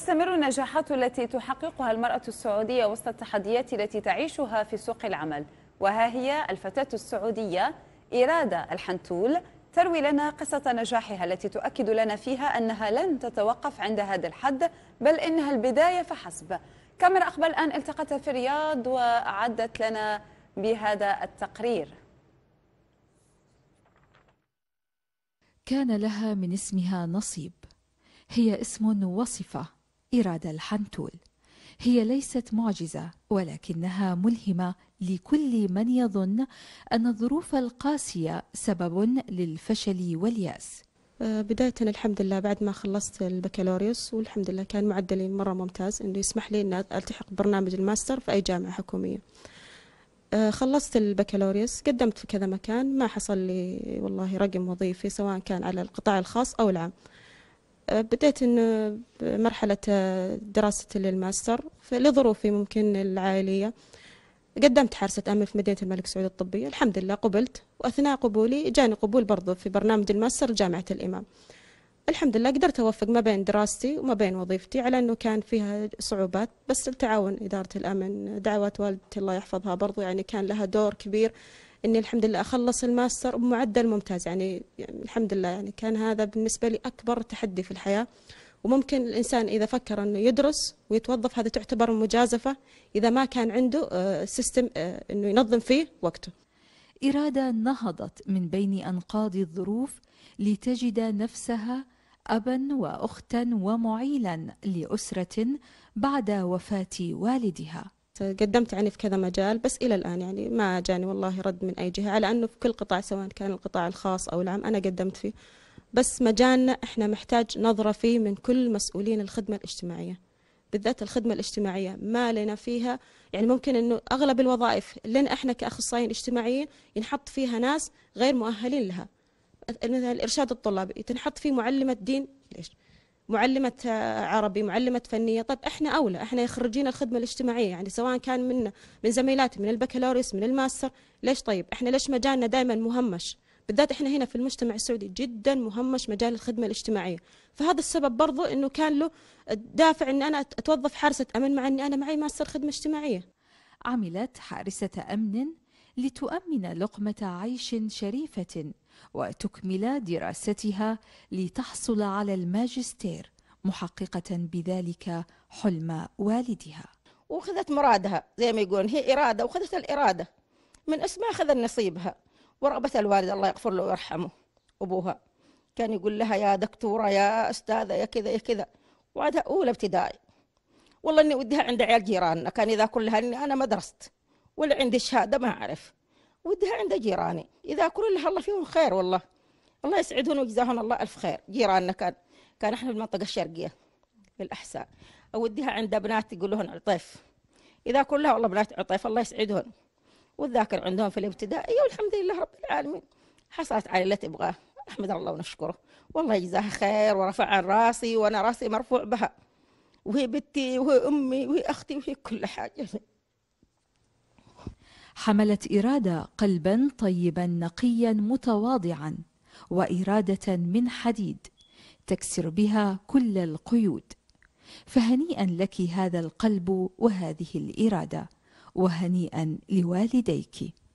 تستمر النجاحات التي تحققها المرأة السعودية وسط التحديات التي تعيشها في سوق العمل وها هي الفتاة السعودية إرادة الحنتول تروي لنا قصة نجاحها التي تؤكد لنا فيها أنها لن تتوقف عند هذا الحد بل إنها البداية فحسب كاميرا أقبل الآن التقت في الرياض وأعدت لنا بهذا التقرير كان لها من اسمها نصيب هي اسم وصفه إرادة الحنتول هي ليست معجزة ولكنها ملهمة لكل من يظن أن الظروف القاسية سبب للفشل واليأس أه، بداية الحمد لله بعد ما خلصت البكالوريوس والحمد لله كان معدلي مرة ممتاز إنه يسمح لي أن ألتحق برنامج الماستر في أي جامعة حكومية أه، خلصت البكالوريوس قدمت في كذا مكان ما حصل لي والله رقم وظيفي سواء كان على القطاع الخاص أو العام بديت إن مرحلة دراسة للماستر لظروفي ممكن العائلية قدمت حارسة أمل في مدينة الملك سعود الطبية الحمد لله قبلت وأثناء قبولي جاني قبول برضو في برنامج الماستر جامعة الإمام الحمد لله قدرت أوفق ما بين دراستي وما بين وظيفتي على أنه كان فيها صعوبات بس التعاون إدارة الأمن دعوات والدتي الله يحفظها برضو يعني كان لها دور كبير اني الحمد لله اخلص الماستر بمعدل ممتاز يعني, يعني الحمد لله يعني كان هذا بالنسبه لي اكبر تحدي في الحياه وممكن الانسان اذا فكر انه يدرس ويتوظف هذا تعتبر مجازفه اذا ما كان عنده سيستم آه، آه، انه ينظم فيه وقته. اراده نهضت من بين انقاض الظروف لتجد نفسها ابا واختا ومعيلا لاسره بعد وفاه والدها. قدمت يعني في كذا مجال بس إلى الآن يعني ما جاني والله رد من أي جهة على أنه في كل قطاع سواء كان القطاع الخاص أو العام أنا قدمت فيه بس مجالنا إحنا محتاج نظرة فيه من كل مسؤولين الخدمة الاجتماعية بالذات الخدمة الاجتماعية ما لنا فيها يعني ممكن أنه أغلب الوظائف لنا إحنا كأخصائيين اجتماعيين ينحط فيها ناس غير مؤهلين لها مثلا الإرشاد الطلابي تنحط فيه معلمة دين ليش؟ معلمة عربي معلمة فنية طيب احنا أولى احنا يخرجين الخدمة الاجتماعية يعني سواء كان من من زميلاتي من البكالوريوس من الماستر ليش طيب احنا ليش مجالنا دائما مهمش بالذات احنا هنا في المجتمع السعودي جدا مهمش مجال الخدمة الاجتماعية فهذا السبب برضو انه كان له دافع ان انا اتوظف حارسة امن مع اني انا معي ماستر خدمة اجتماعية عملت حارسة امن لتؤمن لقمة عيش شريفة وتكمل دراستها لتحصل على الماجستير محققة بذلك حلم والدها وخذت مرادها زي ما يقولون هي إرادة وخذت الإرادة من اسمها أخذ نصيبها ورغبة الوالد الله يغفر له ويرحمه أبوها كان يقول لها يا دكتورة يا أستاذة يا كذا يا كذا وعدها أولى ابتدائي والله إني ودها عند عيال جيراننا كان إذا كلها إني أنا ما درست ولا عندي شهادة ما أعرف ودها عند جيراني إذا كل الله فيهم خير والله الله يسعدهم ويجزاهم الله ألف خير جيراننا كان كان إحنا في المنطقة الشرقية في الأحساء أوديها عند بنات يقول لهم عطيف إذا كلها والله بنات عطيف الله يسعدهم والذاكر عندهم في الابتدائية والحمد لله رب العالمين حصلت على اللي تبغاه أحمد الله ونشكره والله يجزاها خير ورفع عن راسي وأنا راسي مرفوع بها وهي بنتي وهي أمي وهي أختي وهي كل حاجة حملت إرادة قلبا طيبا نقيا متواضعا وإرادة من حديد تكسر بها كل القيود فهنيئا لك هذا القلب وهذه الإرادة وهنيئا لوالديك